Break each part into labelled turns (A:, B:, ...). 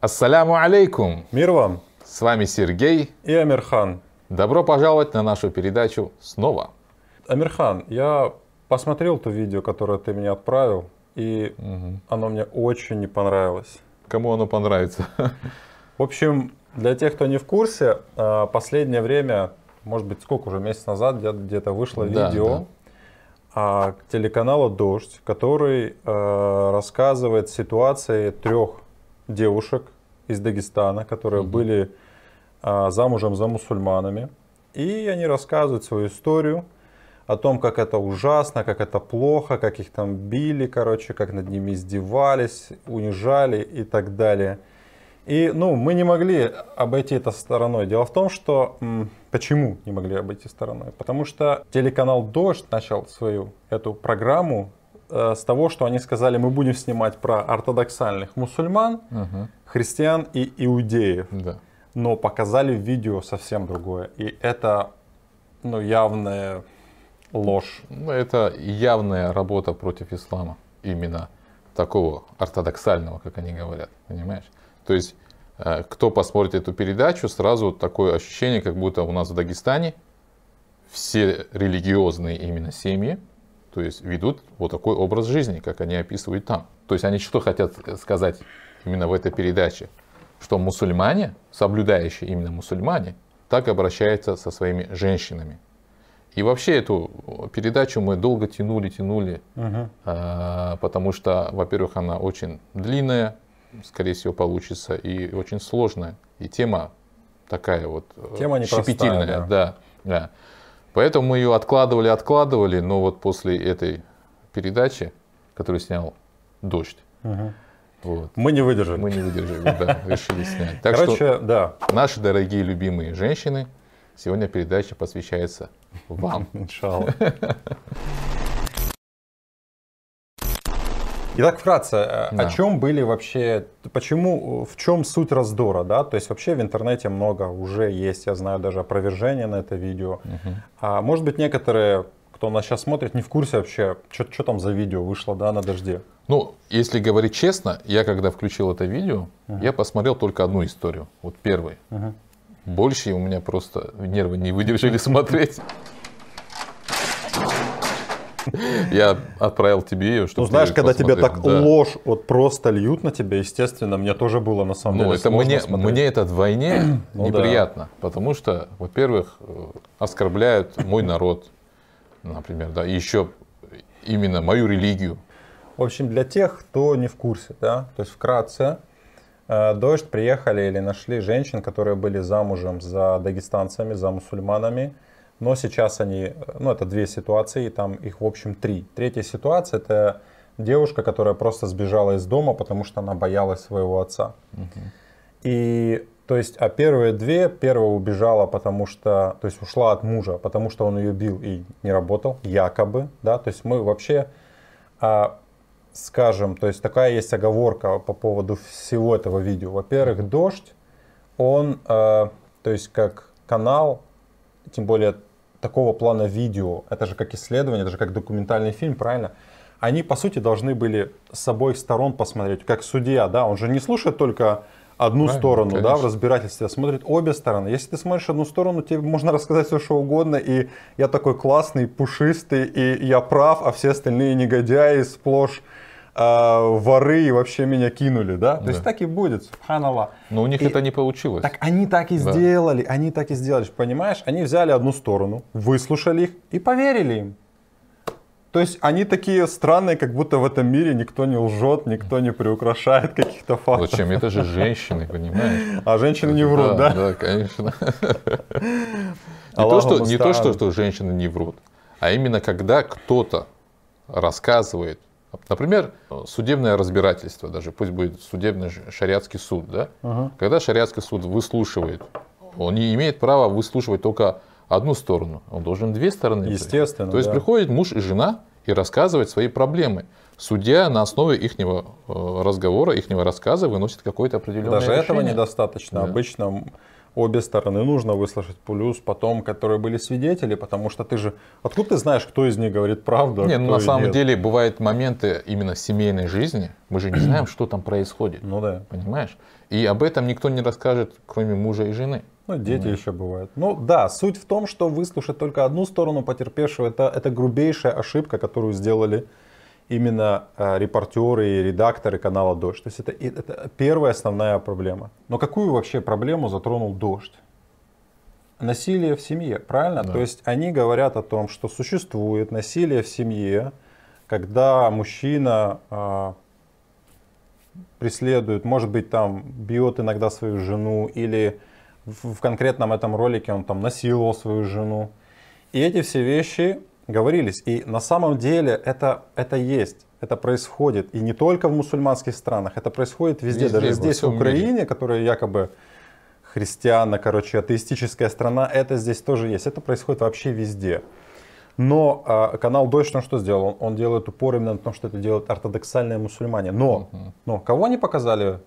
A: Ассаляму алейкум! Мир вам! С вами Сергей и Амирхан. Добро пожаловать на нашу передачу
B: снова. Амирхан, я посмотрел то видео, которое ты мне отправил, и угу. оно мне очень не понравилось. Кому оно понравится? В общем, для тех, кто не в курсе, а, последнее время, может быть, сколько уже, месяц назад где-то вышло да, видео да. телеканала «Дождь», который э, рассказывает ситуации трех девушек из Дагестана, которые угу. были а, замужем за мусульманами. И они рассказывают свою историю о том, как это ужасно, как это плохо, как их там били, короче, как над ними издевались, унижали и так далее. И, ну, мы не могли обойти это стороной. Дело в том, что... Почему не могли обойти стороной? Потому что телеканал «Дождь» начал свою эту программу Э, с того, что они сказали, мы будем снимать про ортодоксальных мусульман, угу. христиан и иудеев. Да. Но показали в видео совсем другое. И это ну, явная
A: ложь. Ну, это явная работа против ислама. Именно такого ортодоксального, как они говорят. Понимаешь? То есть, э, кто посмотрит эту передачу, сразу такое ощущение, как будто у нас в Дагестане все религиозные именно семьи, то есть ведут вот такой образ жизни, как они описывают там. То есть они что хотят сказать именно в этой передаче? Что мусульмане, соблюдающие именно мусульмане, так обращаются со своими женщинами. И вообще эту передачу мы долго тянули, тянули, угу. а, потому что, во-первых, она очень длинная, скорее всего, получится, и очень сложная. И тема такая вот э, тема щепетильная. Да. Да, да. Поэтому мы ее откладывали, откладывали, но вот после этой передачи, которую снял «Дождь», угу. вот, мы не выдержали. Мы не выдержали, да, решили снять. Так Короче, что, да. наши дорогие любимые женщины, сегодня передача посвящается вам. Иншалла.
B: Итак, вкратце, э, да. о чем были вообще, почему, э, в чем суть раздора, да? То есть вообще в интернете много уже есть, я знаю даже опровержения на это видео. Угу. А, может быть, некоторые, кто нас сейчас смотрит, не в курсе вообще, что там за видео вышло, да, на дожде.
A: Ну, если говорить честно, я когда включил это видео, угу. я посмотрел только одну историю, вот первую. Угу. Больше у меня просто нервы не выдержали смотреть. Я отправил тебе ее, чтобы Ну, знаешь, когда тебе так да.
B: ложь вот просто льют на тебя, естественно, мне тоже было на самом ну, деле это мне, смотреть. мне это
A: вдвойне ну, неприятно, да. потому что, во-первых, э, оскорбляют мой народ, например, да, и еще именно мою религию.
B: В общем, для тех, кто не в курсе, да, то есть вкратце, э, Дождь приехали или нашли женщин, которые были замужем за дагестанцами, за мусульманами, но сейчас они, ну это две ситуации, там их в общем три. Третья ситуация это девушка, которая просто сбежала из дома, потому что она боялась своего отца. Угу. И то есть, а первые две, первая убежала, потому что, то есть ушла от мужа, потому что он ее бил и не работал, якобы, да, то есть мы вообще а, скажем, то есть такая есть оговорка по поводу всего этого видео. Во-первых, дождь, он, а, то есть как канал, тем более такого плана видео, это же как исследование, это же как документальный фильм, правильно? Они, по сути, должны были с обоих сторон посмотреть, как судья, да, он же не слушает только одну Правильно, сторону, конечно. да, в разбирательстве, а смотрит обе стороны. Если ты смотришь одну сторону, тебе можно рассказать все, что угодно, и я такой классный, пушистый, и я прав, а все остальные негодяи сплошь а, воры и вообще меня кинули, да? То да. есть так и будет, субханаллах.
A: Но у них и, это не получилось.
B: Так они так и да. сделали, они так и сделали, понимаешь? Они взяли одну сторону, выслушали их и поверили им. То есть они такие странные, как будто в этом мире никто не лжет, никто не приукрашает каких-то фактов. Зачем? Это же женщины, понимаешь? А женщины не врут, да?
A: Да, конечно.
B: Не то, что
A: женщины не врут, а именно когда кто-то рассказывает Например, э, судебное разбирательство, даже пусть будет судебный шариатский суд, да? угу. когда шариатский суд выслушивает, он не имеет права выслушивать только одну сторону, он должен две стороны. Естественно. То есть да. приходит муж и жена и рассказывает свои проблемы. Судья на основе их э, разговора, их рассказа выносит какое-то определенное Даже решение. этого
B: недостаточно. Да. Обычно обе стороны нужно выслушать, плюс потом, которые были свидетели, потому что ты же, откуда ты знаешь, кто из них говорит правду,
A: а Нет, ну, на самом нет? деле бывают моменты именно семейной жизни, мы же не знаем, что там происходит. Ну да. Понимаешь? И об этом никто не расскажет, кроме мужа и жены. Ну, дети mm. еще бывают. Ну да, суть в том, что выслушать только одну сторону
B: потерпевшего, это, это грубейшая ошибка, которую сделали именно э, репортеры и редакторы канала «Дождь». То есть это, это первая основная проблема. Но какую вообще проблему затронул «Дождь»? Насилие в семье, правильно? Да. То есть они говорят о том, что существует насилие в семье, когда мужчина э, преследует, может быть, там бьет иногда свою жену или в конкретном этом ролике он там насиловал свою жену. И эти все вещи говорились. И на самом деле это, это есть. Это происходит и не только в мусульманских странах, это происходит везде, везде даже здесь, в Украине, мире. которая якобы христиана, короче, атеистическая страна, это здесь тоже есть. Это происходит вообще везде. Но э, канал Deutsch, что сделал? Он, он делает упор именно на том, что это делают ортодоксальные мусульмане. Но, uh-huh. но кого они показали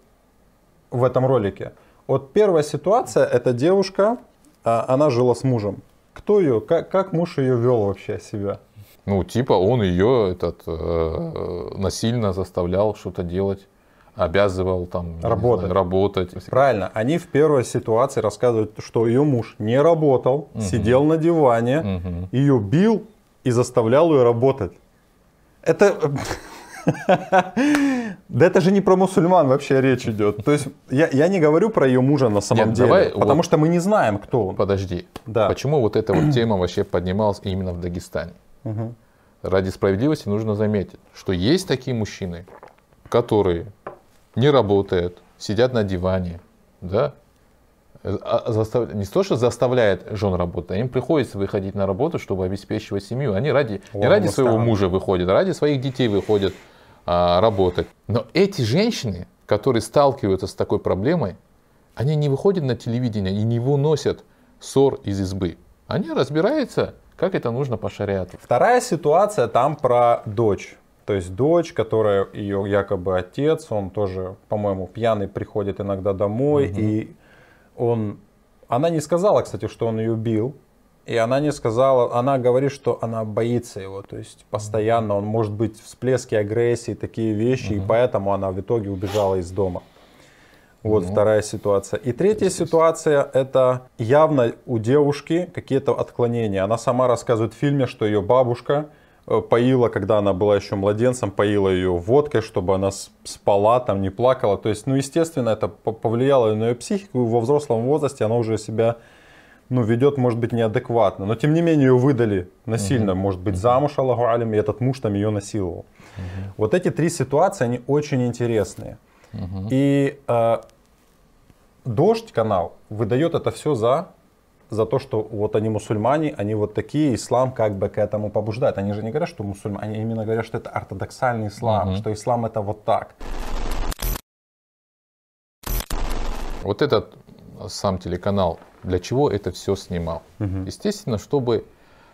B: в этом ролике? Вот первая ситуация, это девушка, э, она жила с мужем. Кто ее, как, как муж ее вел
A: вообще себя? Ну, типа он ее этот, э, насильно заставлял что-то делать обязывал там работать. Знаю, работать. Правильно. Они в первой
B: ситуации рассказывают, что ее муж не работал, угу. сидел на диване, угу. ее бил и заставлял ее работать. Это Да это же не про мусульман вообще речь идет. То есть я, я не говорю про ее мужа на самом Нет, деле, давай, потому
A: вот, что мы не знаем, кто он. Подожди. Да. Почему вот эта вот тема вообще поднималась именно в Дагестане? Угу. Ради справедливости нужно заметить, что есть такие мужчины, которые не работают, сидят на диване, да, а, а застав... не то, что заставляет жен работать, а им приходится выходить на работу, чтобы обеспечивать семью. Они ради, не ради своего мужа выходят, а ради своих детей выходят. А, работать. Но эти женщины, которые сталкиваются с такой проблемой, они не выходят на телевидение и не выносят ссор из избы. Они разбираются, как это нужно по шариату. Вторая ситуация там про дочь. То есть дочь, которая ее
B: якобы отец, он тоже, по-моему, пьяный приходит иногда домой, угу. и он, она не сказала, кстати, что он ее бил, и она не сказала, она говорит, что она боится его, то есть постоянно он может быть всплески агрессии, такие вещи, угу. и поэтому она в итоге убежала из дома. Вот ну, вторая ситуация. И третья здесь. ситуация это явно у девушки какие-то отклонения. Она сама рассказывает в фильме, что ее бабушка э, поила, когда она была еще младенцем, поила ее водкой, чтобы она спала, там не плакала. То есть, ну, естественно, это повлияло на ее психику. Во взрослом возрасте она уже себя ну, ведет, может быть, неадекватно. Но, тем не менее, ее выдали насильно, угу. может быть, замуж, Аллаху алим, и этот муж там ее насиловал. Угу. Вот эти три ситуации, они очень интересные. Угу. И э, Дождь канал выдает это все за за то, что вот они мусульмане, они вот такие, ислам как бы к этому побуждает. Они же не говорят, что мусульмане, они именно говорят, что это ортодоксальный ислам, угу. что ислам это вот так.
A: Вот этот сам телеканал для чего это все снимал? Угу. Естественно, чтобы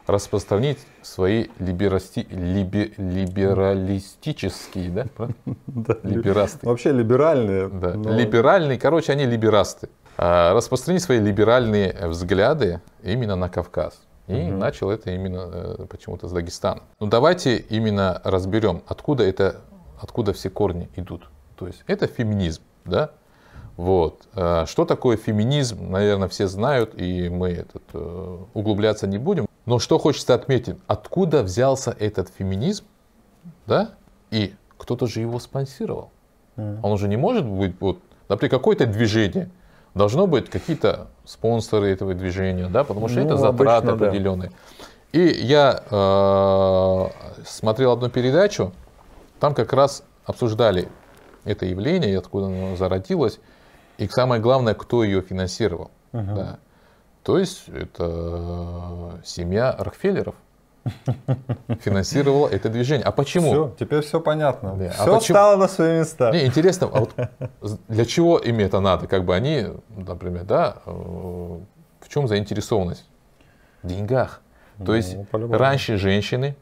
A: распространить свои либерасти, либе, либералистические, да?
B: да? Либерасты. Вообще либеральные. Да. Но...
A: Либеральные, короче, они либерасты. А, распространить свои либеральные взгляды именно на Кавказ. И угу. начал это именно э, почему-то с Дагестана. Но ну, давайте именно разберем, откуда это, откуда все корни идут. То есть это феминизм, да? Вот. Э, что такое феминизм, наверное, все знают, и мы этот, э, углубляться не будем. Но что хочется отметить, откуда взялся этот феминизм, да, и кто-то же его спонсировал. Он же не может быть, вот, например, какое-то движение, должно быть какие-то спонсоры этого движения, да, потому что ну, это затраты обычно, определенные. Да. И я э, смотрел одну передачу, там как раз обсуждали это явление, откуда оно зародилось. И самое главное, кто ее финансировал. Угу. Да. То есть это э, семья Рокфеллеров финансировала это движение. А почему? Все, теперь все понятно. Да. Все а почему... стало на свои места. Не, интересно, а вот для чего им это надо? Как бы они, например, да, э, в чем заинтересованность? В деньгах. То ну, есть раньше женщины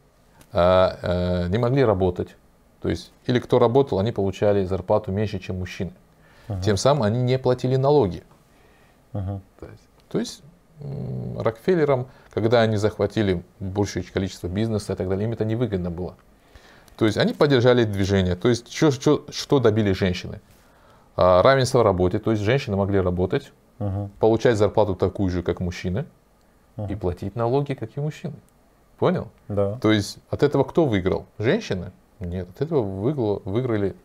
A: а, а, не могли работать. То есть, или кто работал, они получали зарплату меньше, чем мужчины. Ага. Тем самым они не платили налоги. Ага. То есть Рокфеллерам, когда они захватили большее количество бизнеса и так далее, им это невыгодно было. То есть они поддержали движение. То есть что, что, что добили женщины? А, равенство в работе. То есть женщины могли работать, uh получать зарплату такую же, как мужчины, uh и платить налоги, как и мужчины. Понял? Да. То есть от этого кто выиграл? Женщины? Нет, от этого выиграли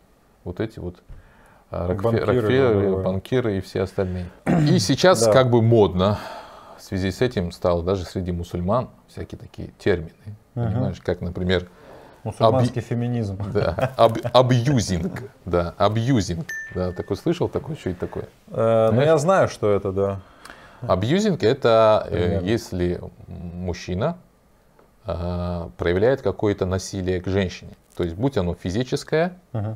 A: вот эти вот а, Рокфеллеры, банкиры, банкиры и все остальные. И сейчас да. как бы модно в связи с этим стало даже среди мусульман всякие такие термины. Угу. Понимаешь, как, например... Мусульманский аб... феминизм. Да, аб... абьюзинг. Да, абьюзинг. Да, такой слышал такой, что это такое? Э, ну, я знаю, что это, да. Абьюзинг это э, Примерно. если мужчина э, проявляет какое-то насилие к женщине. То есть, будь оно физическое, угу.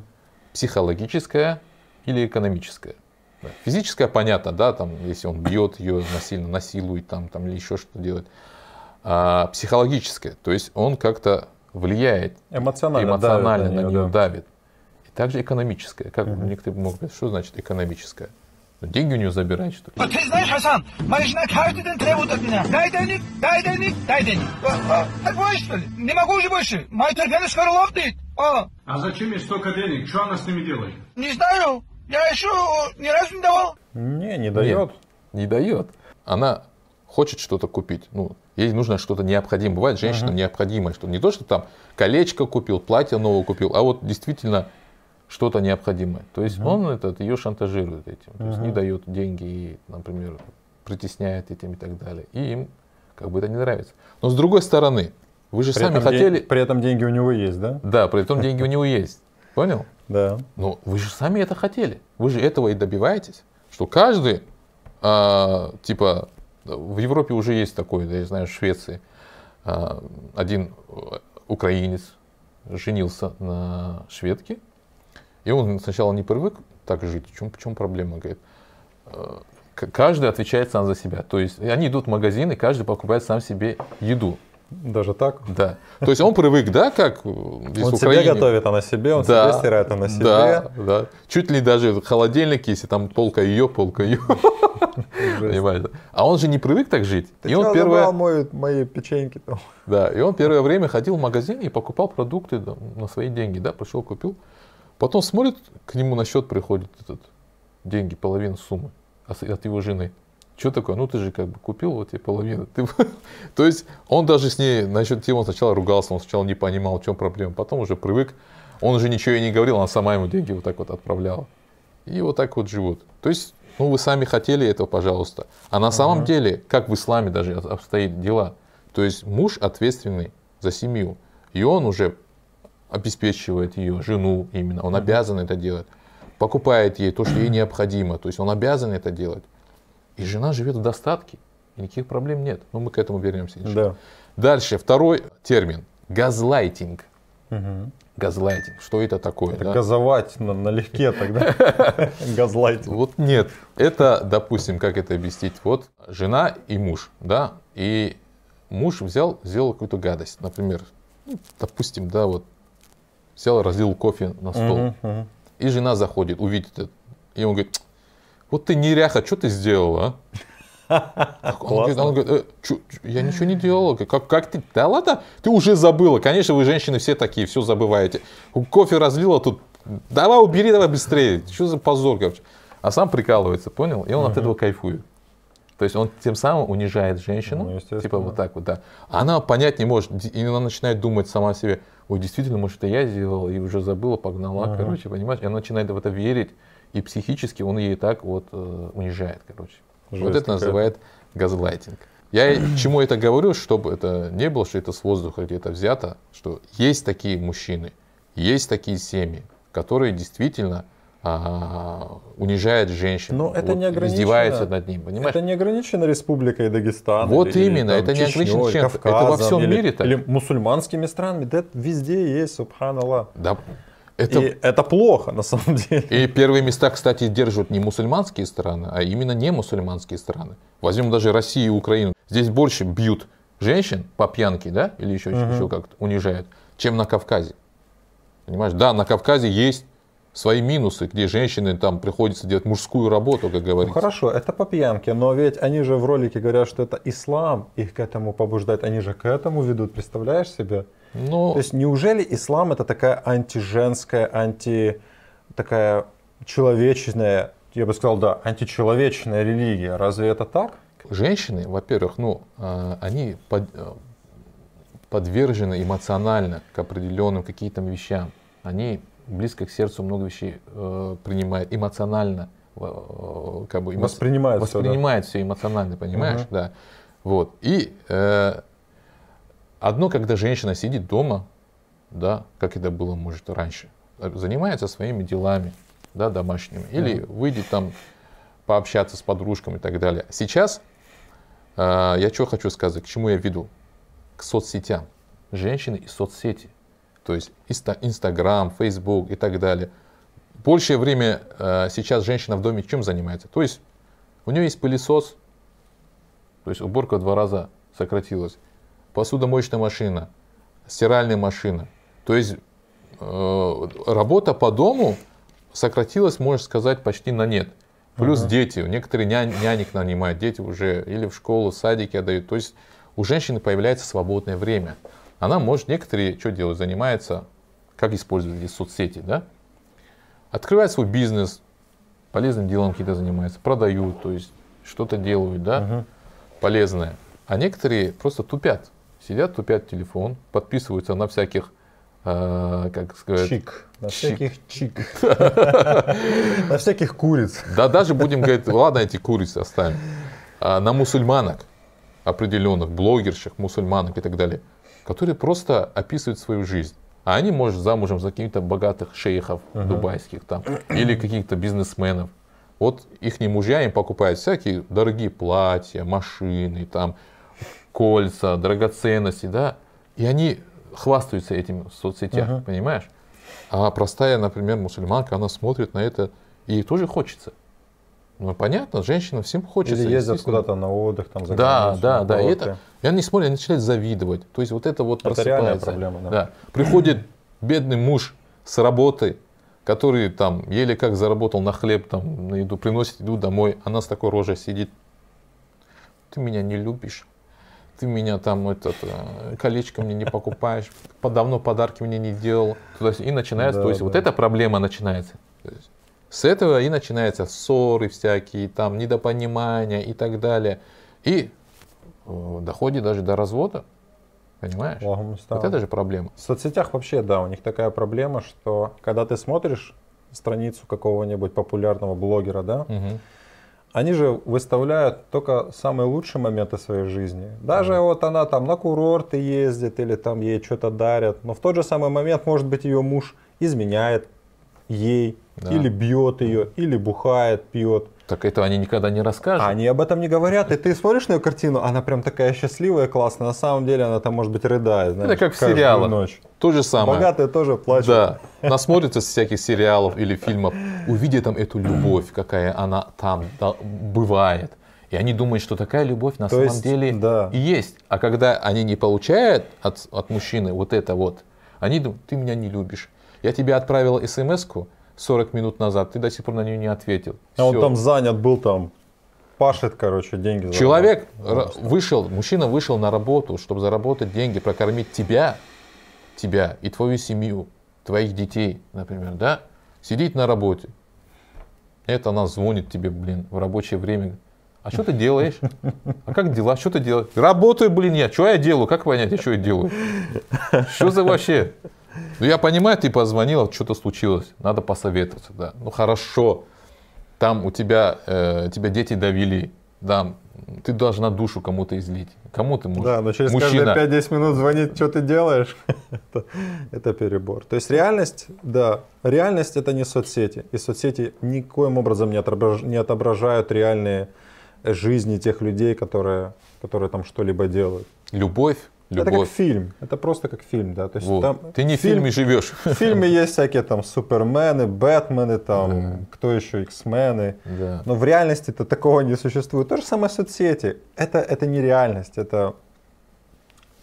A: психологическое или экономическое. Да. Физическое понятно, да, там, если он бьет ее, насильно насилует там, там, или еще что делать, А психологическое, то есть он как-то влияет эмоционально, эмоционально давит на, на нее, да. давит. И также экономическое. Как угу. некоторые могут сказать, что значит экономическое? Ну, деньги у нее забирать, что ли? ты знаешь, Хасан, моя жена каждый день требует от меня. Дай денег, дай денег, дай денег. так больше, что ли? Не могу уже больше. Мои терпение скоро лопнет. А. а зачем ей столько денег? Что она с ними делает?
B: Не знаю. Я еще ни разу не давал.
A: Не, не дает. Не, не дает. Она хочет что-то купить. Ну, ей нужно что-то необходимое. Бывает женщина uh необходимое, что не то, что там колечко купил, платье новое купил, а вот действительно что-то необходимое. То есть uh он этот, ее шантажирует этим. То uh есть не дает деньги и, например, притесняет этим и так далее. И им как бы это не нравится. Но с другой стороны, вы же при сами хотели... День, при этом деньги у него есть, да? Да, при этом деньги у него есть. Понял? Да. Но вы же сами это хотели. Вы же этого и добиваетесь. Что каждый, а, типа, в Европе уже есть такой, я знаю, в Швеции, а, один украинец женился на шведке, и он сначала не привык так жить. В чем, в чем проблема, говорит? А, каждый отвечает сам за себя. То есть они идут в магазин, и каждый покупает сам себе еду. Даже так? Да. То есть он привык, да, как э, здесь он в Украине. себе готовит, она а себе, он да, себе стирает, она а себе. Да, да. Чуть ли даже холодильник, если там полка ее, полка ее. Понимаете? А он же не привык так жить. Ты и он первое...
B: мои, мои печеньки там.
A: Да, и он первое время ходил в магазин и покупал продукты на свои деньги, да, пришел, купил. Потом смотрит, к нему на счет приходит этот деньги, половина суммы а от его жены. Что такое? Ну ты же как бы купил вот тебе половину. Ты... То есть он даже с ней, насчет темы сначала ругался, он сначала не понимал, в чем проблема. Потом уже привык, он уже ничего ей не говорил, она сама ему деньги вот так вот отправляла. И вот так вот живут. То есть, ну вы сами хотели этого, пожалуйста. А на самом uh-huh. деле, как в исламе даже обстоит дела, то есть муж ответственный за семью, и он уже обеспечивает ее, жену именно, он обязан это делать, покупает ей то, что ей необходимо, то есть он обязан это делать. И жена живет в достатке, и никаких проблем нет. Но ну, мы к этому вернемся. Да. Дальше, второй термин. Газлайтинг. Угу. Газлайтинг. Что это такое? Это да? газовать
B: на, налегке тогда.
A: Газлайтинг. Вот нет. Это, допустим, как это объяснить? Вот жена и муж, да, и муж взял, сделал какую-то гадость. Например, ну, допустим, да, вот взял, разлил кофе на стол. И жена заходит, увидит это. И он говорит, вот ты неряха, что ты сделал, а? Он говорит, он говорит э, я ничего не делал, Как, как ты? Да ладно, ты уже забыла. Конечно, вы женщины все такие, все забываете. Кофе разлила тут. Давай, убери, давай быстрее. Что за позор, короче. А сам прикалывается, понял? И он угу. от этого кайфует. То есть он тем самым унижает женщину, ну, типа вот так вот, да. Она понять не может, и она начинает думать сама себе, ой, действительно, может, это я сделала, и уже забыла, погнала, ага. короче, понимаешь? И она начинает в это верить, и психически он ее так вот э, унижает, короче. Жесть вот это какая. называет газлайтинг. Я чему это говорю, чтобы это не было, что это с воздуха где-то взято, что есть такие мужчины, есть такие семьи, которые действительно а, унижает женщин. Но это вот, не ограничено. над ним, понимаешь? Это
B: не ограничено Республикой Дагестан. Вот или, именно, там, это Чечнёй, не ограничено чем Кавказом, Это во всем или, мире так. Или мусульманскими странами, да везде есть, субханаллах.
A: Да, это... И это плохо, на самом деле. И первые места, кстати, держат не мусульманские страны, а именно не мусульманские страны. Возьмем даже Россию и Украину. Здесь больше бьют женщин по пьянке, да, или еще, угу. еще как-то унижают, чем на Кавказе. Понимаешь, да, на Кавказе есть свои минусы, где женщины там приходится делать мужскую работу, как говорится. Ну,
B: хорошо, это по пьянке, но ведь они же в ролике говорят, что это ислам их к этому побуждает, они же к этому ведут, представляешь себе? Ну... То есть неужели ислам это такая антиженская, анти... такая человечная, я бы сказал, да, античеловечная религия, разве
A: это так? Женщины, во-первых, ну, а, они под, э, подвержены эмоционально к определенным каким-то вещам. Они близко к сердцу много вещей э, принимает эмоционально, э, как бы эмоци... воспринимает, воспринимает все, да? все эмоционально, понимаешь, угу. да, вот. И э, одно, когда женщина сидит дома, да, как это было может раньше, э, занимается своими делами, да, домашними, или угу. выйдет там пообщаться с подружками и так далее. Сейчас э, я что хочу сказать, к чему я веду, к соцсетям, женщины и соцсети то есть Инстаграм, Фейсбук и так далее. Большее время э, сейчас женщина в доме чем занимается? То есть у нее есть пылесос, то есть уборка два раза сократилась, посудомоечная машина, стиральная машина. То есть э, работа по дому сократилась, можно сказать, почти на нет. Плюс угу. дети, некоторые нянь, нянек нанимают, дети уже или в школу, в садики отдают. То есть у женщины появляется свободное время она может, некоторые что делают, занимаются, как использовать здесь соцсети, да? Открывают свой бизнес, полезным делом какие-то занимаются, продают, то есть что-то делают, да, угу. полезное. А некоторые просто тупят, сидят, тупят телефон, подписываются на всяких а, как сказать... Чик. На чик. всяких чик. На всяких куриц. Да, даже будем говорить, ладно, эти курицы оставим. А, на мусульманок определенных, блогерших, мусульманок и так далее которые просто описывают свою жизнь. А они, может, замужем за каких-то богатых шейхов uh-huh. дубайских там, или каких-то бизнесменов. Вот их не мужья им покупают всякие дорогие платья, машины, там, кольца, драгоценности, да. И они хвастаются этим в соцсетях, uh-huh. понимаешь? А простая, например, мусульманка, она смотрит на это, и ей тоже хочется. Ну, понятно, женщинам всем хочется. Или ездят
B: куда-то на отдых, там, за Да, да, да. И, это,
A: и они смотрят, они начинают завидовать. То есть вот это вот это просыпается. реальная проблема, да. да. Приходит бедный муж с работы, который там еле как заработал на хлеб, там, на еду, приносит еду домой, она с такой рожей сидит. Ты меня не любишь. Ты меня там этот, э, колечко мне не покупаешь, подавно подарки мне не делал. И начинается, да, то есть да. вот эта проблема начинается. С этого и начинаются ссоры всякие, там недопонимания и так далее. И э, доходит даже до развода. Понимаешь?
B: Вот это же проблема. В соцсетях вообще, да, у них такая проблема, что когда ты смотришь страницу какого-нибудь популярного блогера, да, угу. они же выставляют только самые лучшие моменты своей жизни. Даже угу. вот она там на курорт ездит или там ей что-то дарят, но в тот же самый момент, может быть, ее муж изменяет ей, да. или бьет ее, или бухает, пьет. Так это они никогда не расскажут. Они об этом не говорят. И ты смотришь на ее картину, она прям такая счастливая, классная. На самом деле она там, может быть, рыдает. Знаешь, это как в сериалах. Ночь.
A: То же самое. Богатые тоже плачут. Да. Насмотрятся всяких сериалов или фильмов, увидят там эту любовь, какая она там бывает. И они думают, что такая любовь на То самом есть, деле да. и есть. А когда они не получают от, от мужчины вот это вот, они думают, ты меня не любишь. Я тебе отправила смс-ку, 40 минут назад, ты до сих пор на нее не ответил. А Все. он там занят был, там пашет, короче, деньги. За Человек работу. вышел, мужчина вышел на работу, чтобы заработать деньги, прокормить тебя, тебя и твою семью, твоих детей, например, да? Сидеть на работе. Это она звонит тебе, блин, в рабочее время. А что ты делаешь? А как дела? Что ты делаешь? Работаю, блин, я. Что я делаю? Как понять, я что я делаю? Что за вообще? Ну, я понимаю, ты позвонила, что-то случилось, надо посоветоваться, да. Ну, хорошо, там у тебя, э, тебя дети давили, да, ты должна душу кому-то излить. Кому ты можешь? Да, но через Мужчина. каждые
B: 5-10 минут звонит, что ты делаешь, это, это перебор. То есть реальность, да, реальность это не соцсети. И соцсети никоим образом не, отображ, не отображают реальные жизни тех людей, которые, которые там что-либо делают. Любовь, Любовь. Это как фильм. Это просто как фильм, да. То есть, вот. там Ты не в фильм, фильме живешь. В фильме есть всякие там супермены, бэтмены, там, да. кто еще, иксмены. Да. Но в реальности-то такого не существует. То же самое соцсети. Это, это не реальность, это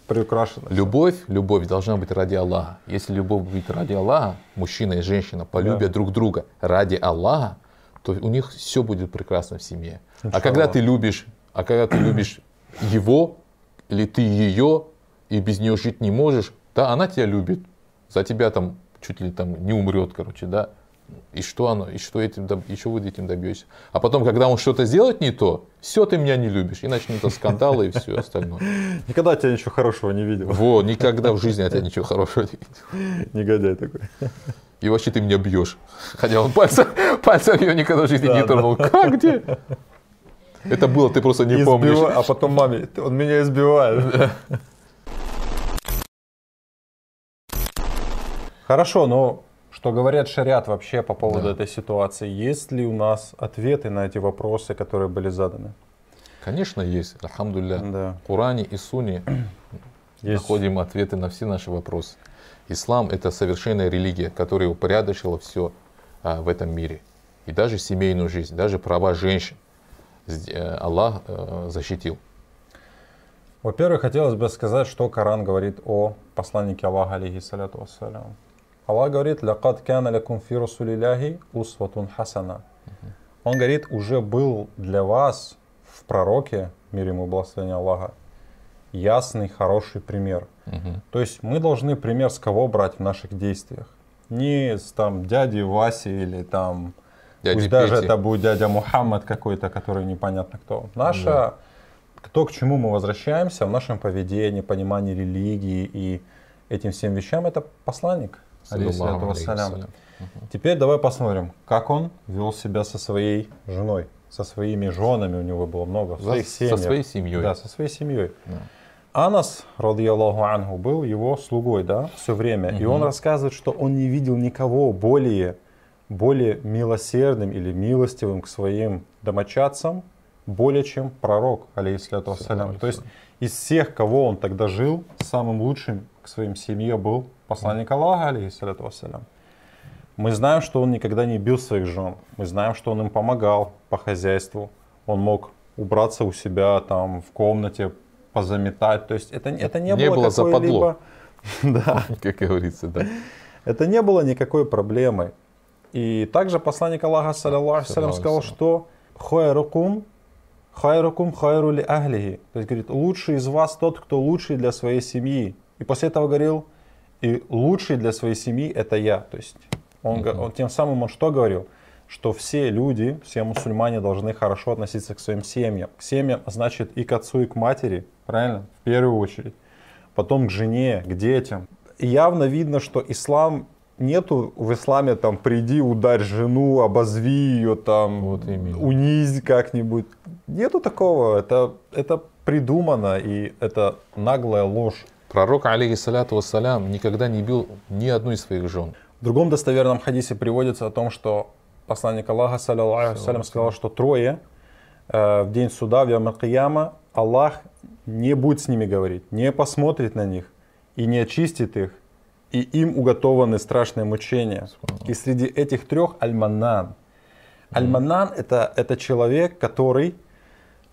B: приукрашено.
A: Любовь, любовь должна быть ради Аллаха. Если любовь будет ради Аллаха, мужчина и женщина полюбят да. друг друга ради Аллаха, то у них все будет прекрасно в семье. Иншалла. А когда ты любишь, а когда ты любишь его или ты ее, и без нее жить не можешь, да, она тебя любит, за тебя там чуть ли там не умрет, короче, да. И что оно, и что этим, еще вы этим добьетесь. А потом, когда он что-то сделает не то, все, ты меня не любишь. И начнутся скандалы и все остальное. Никогда тебя ничего хорошего не видел. Во, никогда в жизни от тебя ничего хорошего не видел. Негодяй такой. И вообще ты меня бьешь. Хотя он пальцем, пальцем ее никогда в жизни да, не тронул. Да. Как где? Это было, ты просто не избиваю, помнишь. А
B: потом маме, он меня избивает. Да. Хорошо, но что говорят шариат вообще по поводу да. этой ситуации? Есть ли у нас ответы на эти вопросы, которые были заданы?
A: Конечно, есть. Альхамдулля. Да. В Коране и Суне есть. находим ответы на все наши вопросы. Ислам это совершенная религия, которая упорядочила все а, в этом мире. И даже семейную жизнь, даже права женщин э, Аллах а, защитил.
B: Во-первых, хотелось бы сказать, что Коран говорит о посланнике Аллаха, алейхиссаляту вассаляму. Аллах говорит, «Лякад кяна лякум фи расулиляхи усватун хасана». Он говорит, уже был для вас в пророке, мир ему благословение Аллаха, ясный, хороший пример. Угу. То есть мы должны пример с кого брать в наших действиях. Не с там дяди Васи или там,
A: дяди пусть Пети. даже это будет
B: дядя Мухаммад какой-то, который непонятно кто. Наша, да. то, к чему мы возвращаемся в нашем поведении, понимании религии и этим всем вещам, это посланник алейхиссалату вассалям. Теперь давай посмотрим, как он вел себя со своей женой, со своими женами у него было много, со, со своей семьей. Да, со своей семьей. Да. Анас, радиаллаху ангу, был его слугой, да, все время. Угу. И он рассказывает, что он не видел никого более, более милосердным или милостивым к своим домочадцам, более чем пророк, алейхиссалату вассалям. То есть из всех, кого он тогда жил, самым лучшим к своим семье был посланник Аллаха, алейхиссалату вассалям. Мы знаем, что он никогда не бил своих жен. Мы знаем, что он им помогал по хозяйству. Он мог убраться у себя там в комнате, позаметать. То есть это, это не, не было, было западло. Да. Как говорится, да. Это не было никакой проблемой. И также посланник Аллаха, саллиллаху сказал, что «Хуэрукум хайрукум хайрули ахлихи». То есть, говорит, лучший из вас тот, кто лучший для своей семьи. И после этого говорил, и лучший для своей семьи это я. То есть он, угу. он тем самым он что говорил? Что все люди, все мусульмане должны хорошо относиться к своим семьям. К семьям а значит и к отцу, и к матери, правильно? В первую очередь. Потом к жене, к детям. И явно видно, что ислам нету в исламе там приди, ударь жену, обозви ее там, вот унизь как-нибудь. Нету такого. Это, это придумано и это наглая ложь. Пророк, алейхиссалату вассалям, никогда не бил ни одну из своих жен. В другом достоверном хадисе приводится о том, что посланник Аллаха, салям, сказал, что трое э, в день суда, в Ямакияма, Аллах не будет с ними говорить, не посмотрит на них и не очистит их, и им уготованы страшные мучения. И среди этих трех Аль-Маннан. Аль-Маннан это, это человек, который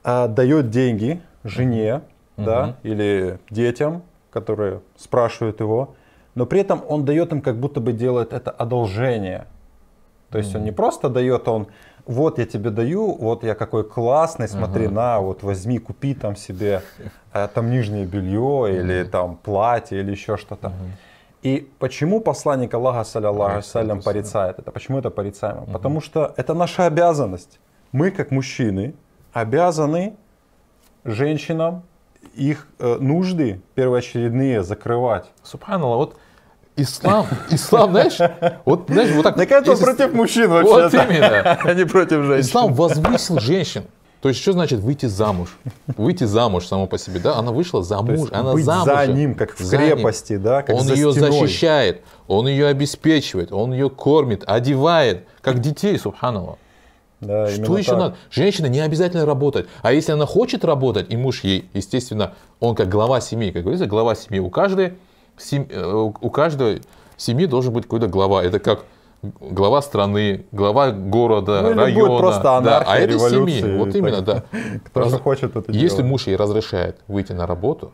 B: э, дает деньги жене, mm-hmm. да, или детям, которые спрашивают его, но при этом он дает им, как будто бы делает это одолжение. То есть mm-hmm. он не просто дает, он вот я тебе даю, вот я какой классный, смотри uh-huh. на, вот возьми, купи там себе э, там нижнее белье uh-huh. или там платье или еще что-то. Uh-huh. И почему посланник Аллаха, саляллаху салям, порицает это? Почему это порицаемо? Uh-huh. Потому что это наша обязанность. Мы, как мужчины, обязаны женщинам их э, нужды первоочередные закрывать.
A: Субханала, вот Ислам, ислам, знаешь, вот, знаешь, вот так. Наконец-то если... против мужчин вообще. Вот именно. А не против женщин. Ислам возвысил женщин. То есть, что значит выйти замуж? Выйти замуж само по себе, да? Она вышла замуж, есть, она быть замужем. за ним, как в крепости, ним. да? Как он за ее стеной. защищает, он ее обеспечивает, он ее кормит, одевает, как детей, субханова. Да, что еще так. надо? Женщина не обязательно работать. А если она хочет работать, и муж ей, естественно, он как глава семьи, как говорится, глава семьи. У каждой, сем... Э, у каждой семьи должен быть какой-то глава. Это как глава страны, глава города, ну, района. просто анархия, да, а это семьи. Вот именно, так. да. Кто Раз... хочет это Если делать. муж ей разрешает выйти на работу,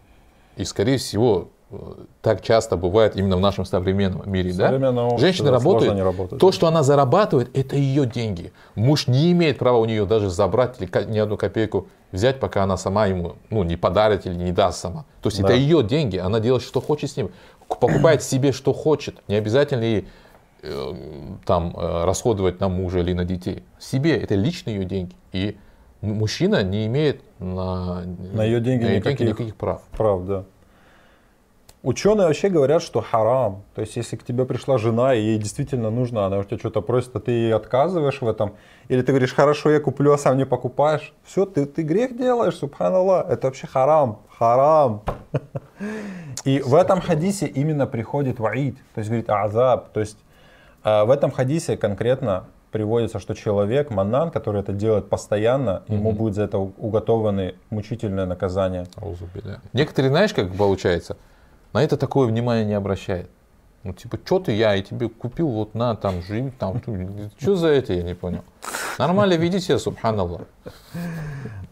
A: и, скорее всего, Э, так часто бывает именно в нашем современном мире. Современном да? Женщина да, работает, то, что она зарабатывает, это ее деньги. Муж не имеет права у нее даже забрать или ни одну копейку взять, пока она сама ему ну, не подарит или не даст сама. То есть да. это ее деньги, она делает, что хочет с ним, покупает себе, что хочет. Не обязательно ей э, там э, расходовать на мужа или на детей. Себе это личные ее деньги. И мужчина не имеет на, на ее деньги, на ее никаких, деньги никаких
B: прав. Прав, да. Ученые вообще говорят, что харам. То есть, если к тебе пришла жена, и ей действительно нужно, она у тебя что-то просит, а ты ей отказываешь в этом. Или ты говоришь, хорошо, я куплю, а сам не покупаешь. Все, ты, ты грех делаешь, субханалла. Это вообще харам, харам. И в этом хадисе именно приходит ваид, то есть говорит азаб. То есть а, в этом хадисе конкретно приводится, что человек, маннан, который это делает постоянно, mm-hmm. ему будет за это уготованы мучительное наказание.
A: Некоторые, знаешь, как получается, на это такое внимание не обращает. Ну, типа, что ты, я и тебе купил, вот на, там, жить там, что за это, я не понял. Нормально веди себя, субханаллах.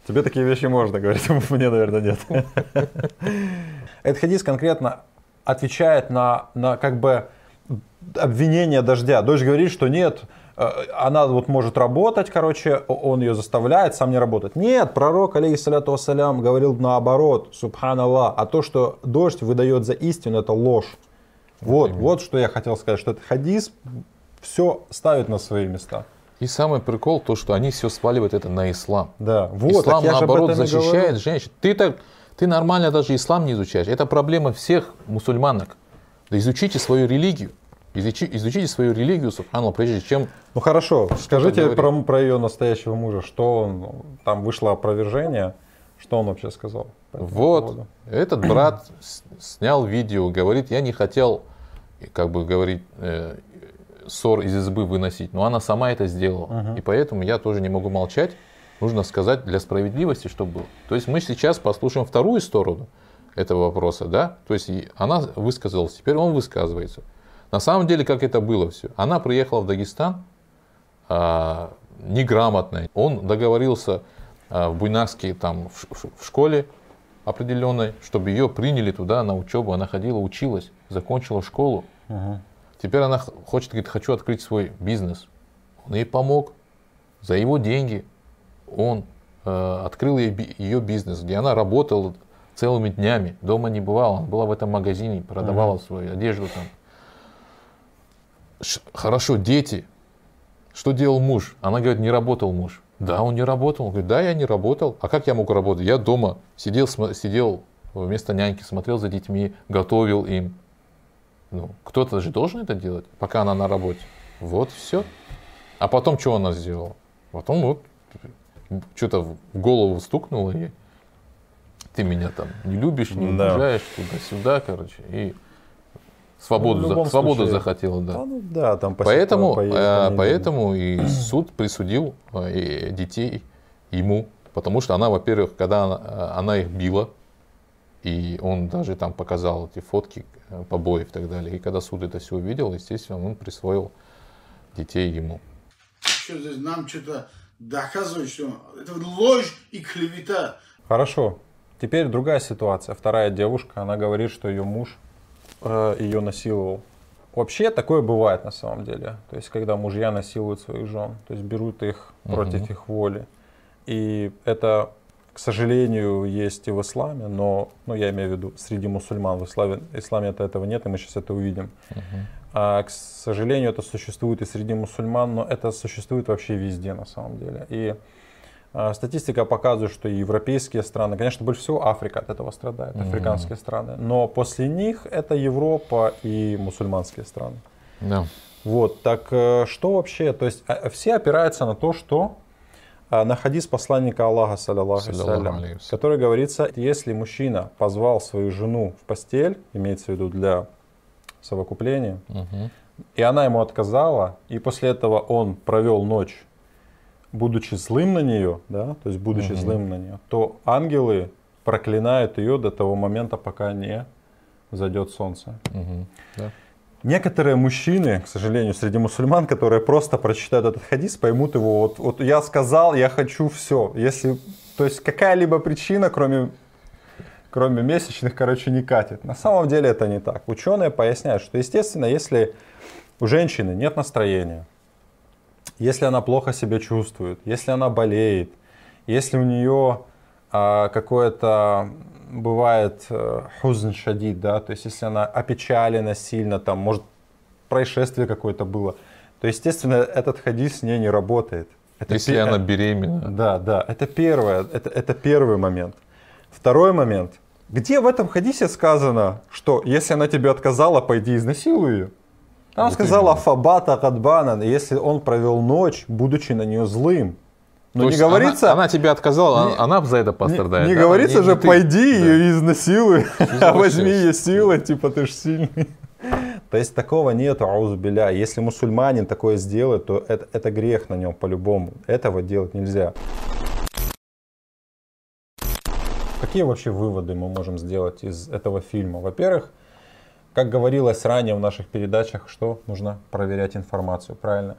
A: Тебе такие
B: вещи можно говорить, а мне, наверное, нет. Этот хадис конкретно отвечает на, на как бы обвинение дождя. Дождь говорит, что нет, Э, она вот может работать, короче, он ее заставляет сам не работать. Нет, пророк, алейхиссаляту вассалям, говорил наоборот, субханаллах, а то, что дождь выдает за истину, это ложь. Вот, Именно. вот что я хотел сказать, что это хадис все ставит на свои
A: места. И самый прикол то, что они все сваливают это на ислам. Да, вот. Ислам наоборот защищает женщин. Ты так, ты нормально даже ислам не изучаешь. Это проблема всех мусульманок. Да изучите свою религию. Изучи, изучите свою религию, субхану, прежде чем... Ну хорошо, скажите про,
B: про ее настоящего мужа, что он, ну, там вышло опровержение, что он вообще сказал? По вот, поводу? этот брат
A: снял видео, говорит, я не хотел, как бы говорить, э, ссор из избы выносить, но она сама это сделала, угу. и поэтому я тоже не могу молчать, нужно сказать для справедливости, чтобы. было. То есть мы сейчас послушаем вторую сторону этого вопроса, да, то есть она высказалась, теперь он высказывается. На самом деле, как это было все? Она приехала в Дагестан а, неграмотная. Он договорился а, в Буйнакске, там, в, в школе определенной, чтобы ее приняли туда на учебу. Она ходила, училась, закончила школу. Угу. Теперь она хочет, говорит, хочу открыть свой бизнес. Он ей помог. За его деньги он э, открыл ей, ее бизнес, где она работала целыми днями. Дома не бывала. Она была в этом магазине, продавала угу. свою одежду там хорошо, дети, что делал муж? Она говорит, не работал муж. Да, он не работал. Он говорит, да, я не работал. А как я мог работать? Я дома сидел, сидел вместо няньки, смотрел за детьми, готовил им. Ну, кто-то же должен это делать, пока она на работе. Вот все. А потом что она сделала? Потом вот что-то в голову стукнуло ей. Ты меня там не любишь, не да. уважаешь, туда-сюда, короче. И Свободу, ну, за, свободу случае. захотела, да. ну, да, там поэтому, поехал, э, поэтому и суд присудил э, детей ему, потому что она, во-первых, когда она, э, она их била, и он даже там показал эти фотки побоев и так далее. И когда суд это все увидел, естественно, он присвоил детей ему.
B: Что здесь нам что-то доказывать, что это ложь и клевета. Хорошо. Теперь другая ситуация. Вторая девушка, она говорит, что ее муж э, ее насиловал. Вообще такое бывает на самом деле. То есть, когда мужья насилуют своих жен, то есть берут их против угу. их воли. И это, к сожалению, есть и в исламе, но, ну, я имею в виду, среди мусульман в исламе, исламе это этого нет, и мы сейчас это увидим. Угу. А, к сожалению, это существует и среди мусульман, но это существует вообще везде на самом деле. И а, статистика показывает, что и европейские страны, конечно, больше всего Африка от этого страдает, африканские mm-hmm. страны. Но после них это Европа и мусульманские страны. Да. Yeah. Вот, так э, что вообще, то есть а, все опираются на то, что а, на хадис посланника Аллаха, саллиллаху Саллям, который говорится, если мужчина позвал свою жену в постель, имеется в виду для совокупления, угу. и она ему отказала, и после этого он провел ночь будучи злым на нее, да, то есть будучи угу. злым на нее, то ангелы проклинают ее до того момента, пока не зайдет солнце. Угу. Да. Некоторые мужчины, к сожалению, среди мусульман, которые просто прочитают этот хадис, поймут его, вот, вот я сказал, я хочу все. Если, то есть какая-либо причина, кроме, кроме месячных, короче, не катит. На самом деле это не так. Ученые поясняют, что, естественно, если у женщины нет настроения, если она плохо себя чувствует, если она болеет, если у нее а, какое-то бывает э, хузн шадид, да, то есть если она опечалена сильно, там, может, происшествие какое-то было, то, естественно, этот хадис с ней не работает. Это если пер... она беременна. Да, да, это первое, это, это первый момент. Второй момент. Где в этом хадисе сказано, что если она тебе отказала, пойди изнасилуй ее? Он вот сказала именно. Фабата если он провел ночь, будучи на нее злым. Но То не говорится...
A: Она, она тебе отказала, не, она за это пострадает. Не, не да? говорится не, же, не ты... пойди
B: да. ее изнасилуй, а возьми ее силой, типа ты ж сильный. То есть такого нет, аузбеля. Если мусульманин такое сделает, то это, это грех на нем по-любому. Этого делать нельзя. Какие вообще выводы мы можем сделать из этого фильма? Во-первых, как говорилось ранее в наших передачах, что нужно проверять информацию, правильно?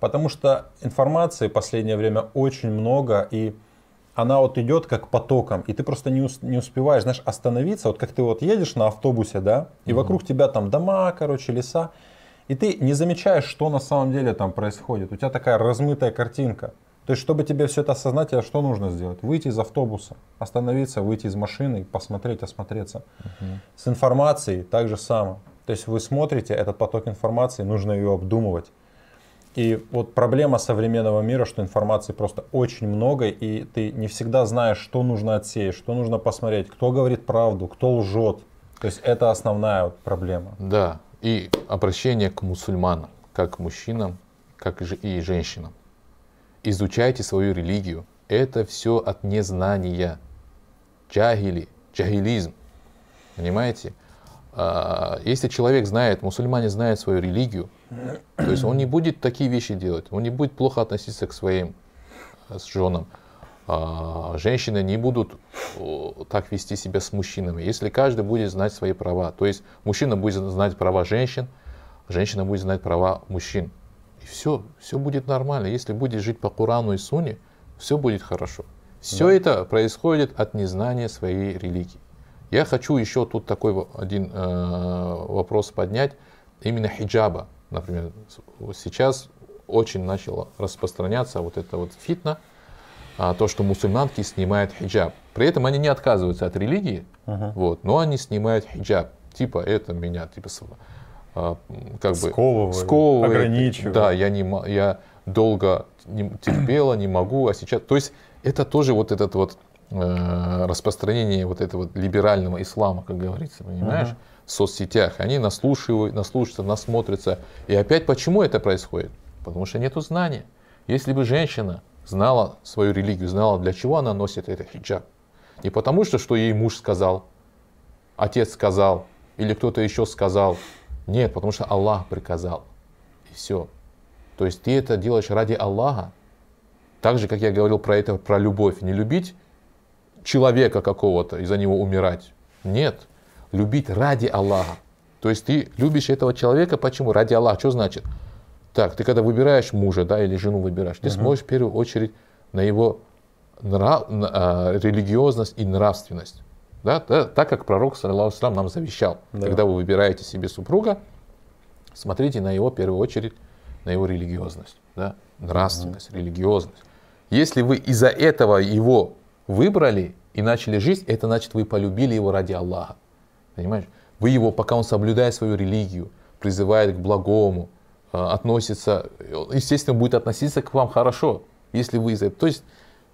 B: Потому что информации в последнее время очень много, и она вот идет как потоком, и ты просто не, ус, не успеваешь, знаешь, остановиться, вот как ты вот едешь на автобусе, да, и угу. вокруг тебя там дома, короче, леса, и ты не замечаешь, что на самом деле там происходит. У тебя такая размытая картинка. То есть, чтобы тебе все это осознать, тебе а что нужно сделать? Выйти из автобуса, остановиться, выйти из машины, посмотреть, осмотреться. Угу. С информацией так же само. То есть вы смотрите этот поток информации, нужно ее обдумывать. И вот проблема современного мира, что информации просто очень много, и ты не всегда знаешь, что нужно отсеять, что нужно посмотреть, кто говорит правду, кто лжет. То есть это основная вот
A: проблема. Да, и обращение к мусульманам, как мужчинам, как и женщинам изучайте свою религию. Это все от незнания. чагили, чагилизм. Понимаете? А, если человек знает, мусульмане знают свою религию, то есть он не будет такие вещи делать, он не будет плохо относиться к своим э, с женам. А, женщины не будут так вести себя с мужчинами, если каждый будет знать свои права. То есть мужчина будет знать права женщин, женщина будет знать права мужчин. И все, все будет нормально. Если будешь жить по Курану и Суне, все будет хорошо. Все да. это происходит от незнания своей религии. Я хочу еще тут такой один э, вопрос поднять. Именно хиджаба, например, сейчас очень начало распространяться вот это вот фитна, а, то, что мусульманки снимают хиджаб. При этом они не отказываются от религии, uh-huh. вот, но они снимают хиджаб. Типа это меня, типа а, как бы сковывали, сковывает. ограничивает. Да, я, не, я долго не, терпела, не могу, а сейчас... То есть это тоже вот этот вот э, распространение вот этого либерального ислама, как говорится, понимаешь, uh в соцсетях. Они наслушивают, наслушаются, насмотрятся. И опять почему это происходит? Потому что нету знания. Если бы женщина знала свою религию, знала, для чего она носит этот хиджаб, не потому что, что ей муж сказал, отец сказал, или кто-то еще сказал, нет, потому что Аллах приказал. И все. То есть ты это делаешь ради Аллаха. Так же, как я говорил про это, про любовь. Не любить человека какого-то и за него умирать. Нет. Любить ради Аллаха. То есть ты любишь этого человека, почему? Ради Аллаха. Что значит? Так, ты когда выбираешь мужа, да, или жену выбираешь, ты угу. смотришь в первую очередь на его нрав, на, э, религиозность и нравственность да, так как пророк, саллиллаху нам завещал, да. когда вы выбираете себе супруга, смотрите на его, в первую очередь, на его религиозность, да, нравственность, mm религиозность. Если вы из-за этого его выбрали и начали жить, это значит, вы полюбили его ради Аллаха. Понимаешь? Вы его, пока он соблюдает свою религию, призывает к благому, э, относится, естественно, будет относиться к вам хорошо, если вы из-за этого. То есть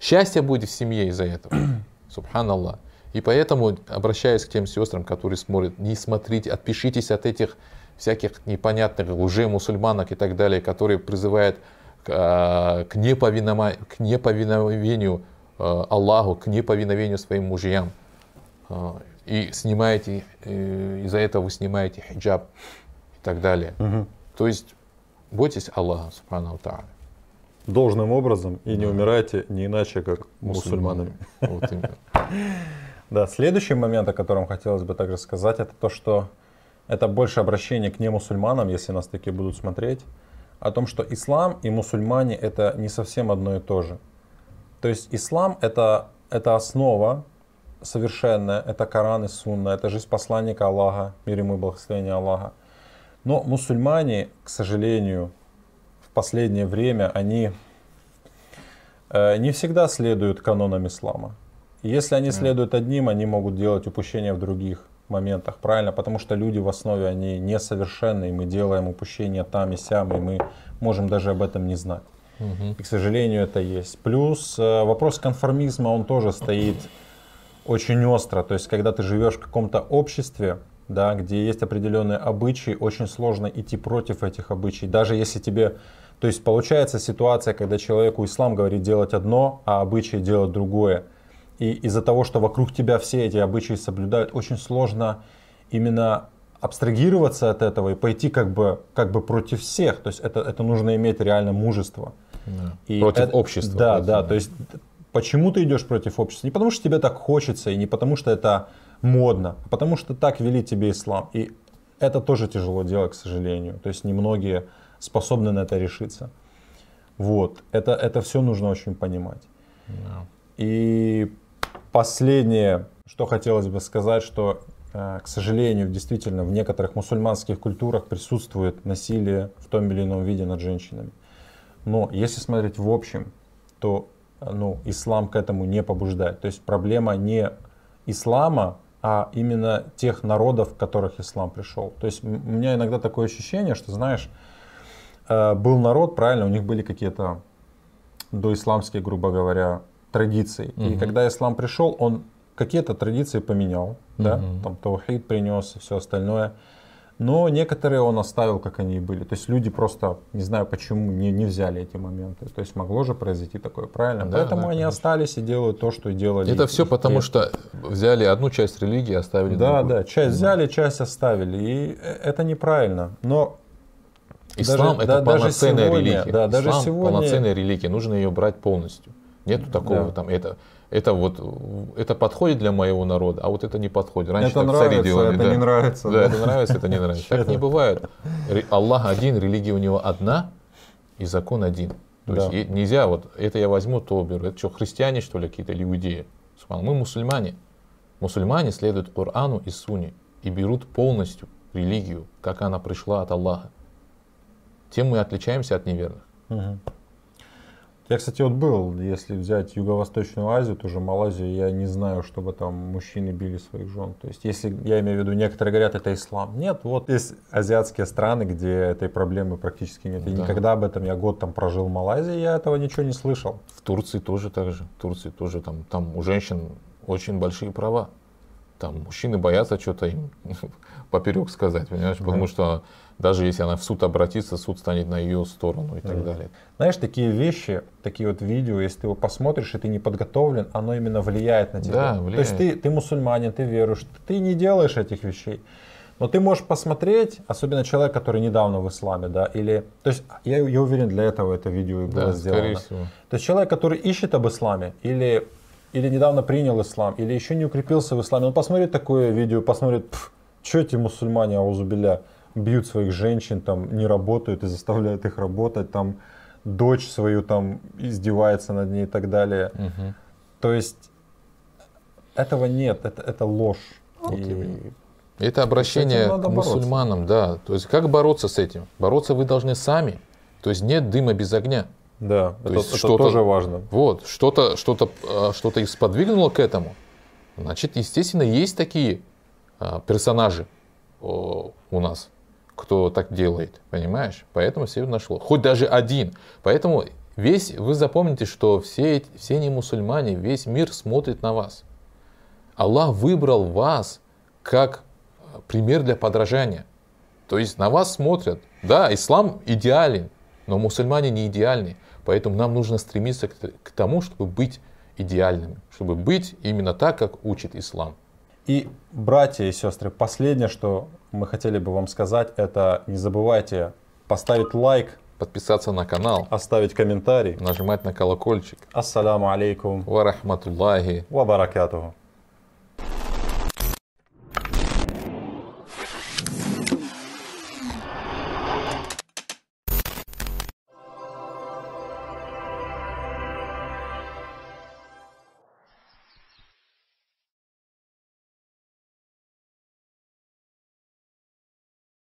A: счастье будет в семье из-за этого. Субханаллах. И поэтому, обращаясь к тем сестрам, которые смотрят, не смотрите, отпишитесь от этих всяких непонятных мусульманок и так далее, которые призывают к, а, к неповиновению а, Аллаху, к неповиновению своим мужьям. А, и снимаете, э, из-за этого вы снимаете хиджаб и так далее. Угу. То есть бойтесь Аллаха, субхану та'аля
B: должным образом и да. не умирайте не иначе, как мусульманами. мусульманами. Вот именно. Да, следующий момент, о котором хотелось бы также сказать, это то, что это больше обращение к немусульманам, если нас такие будут смотреть, о том, что ислам и мусульмане это не совсем одно и то же. То есть ислам это, это основа совершенная, это Коран и Сунна, это жизнь посланника Аллаха, мир ему и благословение Аллаха. Но мусульмане, к сожалению, в последнее время они э, не всегда следуют канонам ислама. Если они следуют одним, они могут делать упущения в других моментах, правильно? Потому что люди в основе, они несовершенны, и мы делаем упущения там и сям, и мы можем даже об этом не знать. И, к сожалению, это есть. Плюс э, вопрос конформизма, он тоже стоит очень остро. То есть, когда ты живешь в каком-то обществе, да, где есть определенные обычаи, очень сложно идти против этих обычаев. Даже если тебе... То есть, получается ситуация, когда человеку ислам говорит делать одно, а обычаи делать другое – и из-за того, что вокруг тебя все эти обычаи соблюдают, очень сложно именно абстрагироваться от этого и пойти как бы, как бы против всех. То есть это, это нужно иметь реально мужество. Да. И против это, общества. Да, против, да, да. То есть почему ты идешь против общества? Не потому, что тебе так хочется, и не потому, что это модно, а потому, что так вели тебе ислам. И это тоже тяжело делать, к сожалению. То есть немногие способны на это решиться. Вот. Это, это все нужно очень понимать. Да. И последнее, что хотелось бы сказать, что, э, к сожалению, действительно в некоторых мусульманских культурах присутствует насилие в том или ином виде над женщинами. Но если смотреть в общем, то э, ну, ислам к этому не побуждает. То есть проблема не ислама, а именно тех народов, в которых ислам пришел. То есть у меня иногда такое ощущение, что, знаешь, э, был народ, правильно, у них были какие-то доисламские, грубо говоря, традиций. Угу. И когда ислам пришел, он какие-то традиции поменял, да, там таухид принес и все остальное. Но некоторые он оставил, как они и были. То есть люди просто, не знаю почему, не, не взяли эти
A: моменты. То есть могло же произойти такое, правильно? Да, Поэтому да,
B: они конечно. остались и делают то, что делали. Это все потому, что
A: взяли одну часть религии, оставили Да, другую. да, часть
B: взяли, часть оставили. И э, это
A: неправильно.
B: Но Ислам даже, это да, полноценная даже сегодня, религия. Да, даже Ислам сегодня... полноценная
A: религия, нужно ее брать полностью. Нету такого да. там это. Это вот это подходит для моего народа, а вот это не подходит. Раньше это так нравится, цари делали. Это да. не нравится. Да, это нравится, это не нравится. Так не бывает. Аллах один, религия у него одна, и закон один. То да. есть нельзя вот это я возьму, то беру. Это что, христиане, что ли, какие-то или иудеи? Мы мусульмане. Мусульмане следуют Корану и Суне и берут полностью религию, как она пришла от Аллаха. Тем мы отличаемся от неверных. Угу. Я, кстати, вот был, если взять Юго-Восточную Азию, ту же Малайзию, я не
B: знаю, чтобы там мужчины били своих жен. То есть, если я имею в виду, некоторые говорят, это ислам. Нет, вот есть азиатские страны, где этой проблемы практически нет. И никогда об этом я год там прожил в
A: Малайзии, я этого ничего не слышал. В Турции тоже так же. В Турции тоже там, там у женщин очень большие права. Там мужчины боятся что-то им поперек сказать, понимаешь, потому да. что даже если она в суд обратится, суд станет на ее сторону и так mm. далее. Знаешь,
B: такие вещи, такие вот видео, если ты его посмотришь и ты не подготовлен, оно именно влияет на тебя. Да, влияет. То есть ты, ты мусульманин, ты веруешь, ты не делаешь этих вещей. Но ты можешь посмотреть, особенно человек, который недавно в исламе, да, или, то есть я, я уверен, для этого это видео и было да, сделано. всего. То есть человек, который ищет об исламе, или, или недавно принял ислам, или еще не укрепился в исламе, он посмотрит такое видео, посмотрит, что эти мусульмане, аузубиля, бьют своих женщин, там не работают и заставляют их работать, там дочь свою там издевается над ней и так далее. Угу. То есть этого нет, это, это ложь.
A: Okay. И... Это обращение к мусульманам, бороться. да. То есть как бороться с этим? Бороться вы должны сами. То есть нет дыма без огня. Да, То это, есть это что -то, тоже важно. Вот, что-то что -то, а, что -то их сподвигнуло к этому. Значит, естественно, есть такие а, персонажи у нас кто так делает, понимаешь? Поэтому все нашло. Хоть даже один. Поэтому весь, вы запомните, что все, все не мусульмане, весь мир смотрит на вас. Аллах выбрал вас как э, пример для подражания. То есть на вас смотрят. Да, ислам идеален, но мусульмане не идеальны. Поэтому нам нужно стремиться к, к тому, чтобы быть идеальными, чтобы быть именно так, как учит ислам. И, братья и сестры, последнее, что мы хотели бы
B: вам сказать, это не забывайте поставить лайк, подписаться на канал, оставить комментарий, нажимать на колокольчик. Ассаламу алейкум. Ва рахматуллахи. Ва баракатуху.